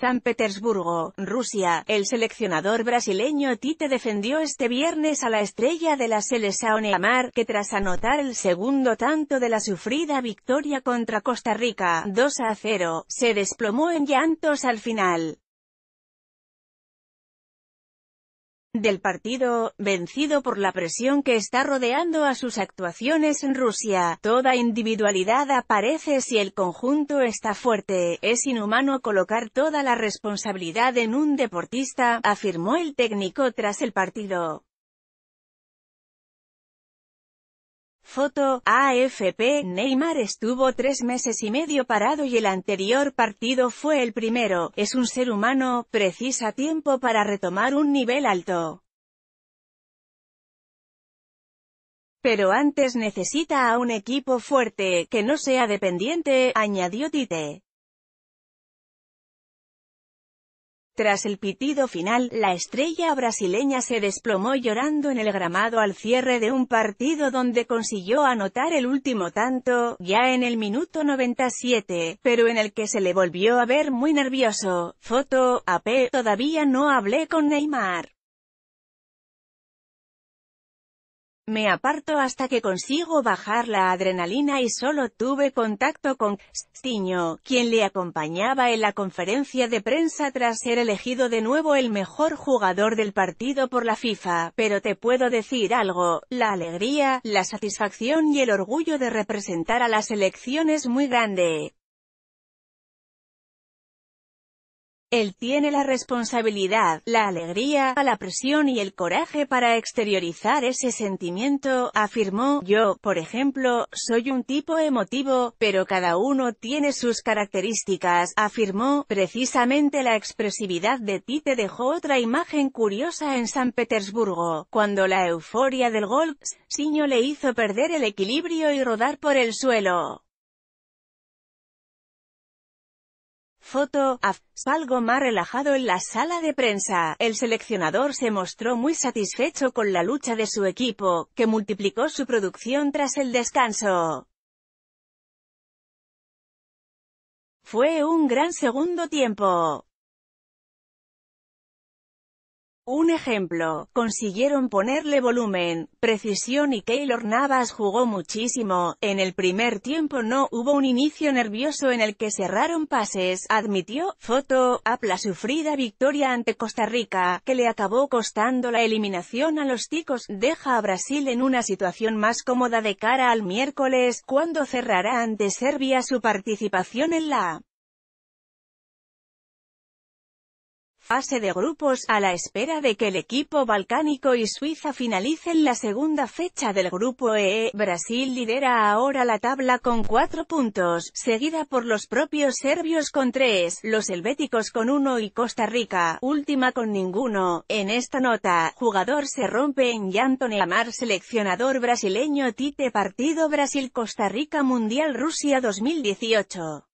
San Petersburgo, Rusia. El seleccionador brasileño Tite defendió este viernes a la estrella de la selección Neymar, que tras anotar el segundo tanto de la sufrida victoria contra Costa Rica, 2 a 0, se desplomó en llantos al final. del partido, vencido por la presión que está rodeando a sus actuaciones en Rusia. Toda individualidad aparece si el conjunto está fuerte. Es inhumano colocar toda la responsabilidad en un deportista, afirmó el técnico tras el partido. Foto, AFP, Neymar estuvo tres meses y medio parado y el anterior partido fue el primero, es un ser humano, precisa tiempo para retomar un nivel alto. Pero antes necesita a un equipo fuerte, que no sea dependiente, añadió Tite. Tras el pitido final, la estrella brasileña se desplomó llorando en el gramado al cierre de un partido donde consiguió anotar el último tanto, ya en el minuto 97, pero en el que se le volvió a ver muy nervioso. Foto, AP, todavía no hablé con Neymar. Me aparto hasta que consigo bajar la adrenalina y solo tuve contacto con Stiño, quien le acompañaba en la conferencia de prensa tras ser elegido de nuevo el mejor jugador del partido por la FIFA, pero te puedo decir algo, la alegría, la satisfacción y el orgullo de representar a la selección es muy grande. Él tiene la responsabilidad, la alegría, la presión y el coraje para exteriorizar ese sentimiento, afirmó. Yo, por ejemplo, soy un tipo emotivo, pero cada uno tiene sus características, afirmó. Precisamente la expresividad de ti te dejó otra imagen curiosa en San Petersburgo, cuando la euforia del gol, Siño le hizo perder el equilibrio y rodar por el suelo. Foto, af, algo más relajado en la sala de prensa. El seleccionador se mostró muy satisfecho con la lucha de su equipo, que multiplicó su producción tras el descanso. Fue un gran segundo tiempo. Un ejemplo, consiguieron ponerle volumen, precisión y Keylor Navas jugó muchísimo, en el primer tiempo no hubo un inicio nervioso en el que cerraron pases, admitió, foto, apla sufrida victoria ante Costa Rica, que le acabó costando la eliminación a los ticos, deja a Brasil en una situación más cómoda de cara al miércoles, cuando cerrará ante Serbia su participación en la fase de grupos, a la espera de que el equipo balcánico y Suiza finalicen la segunda fecha del grupo EE. Brasil lidera ahora la tabla con cuatro puntos, seguida por los propios serbios con tres, los helvéticos con uno y Costa Rica, última con ninguno. En esta nota, jugador se rompe en llanto amar seleccionador brasileño Tite partido Brasil-Costa Rica Mundial Rusia 2018.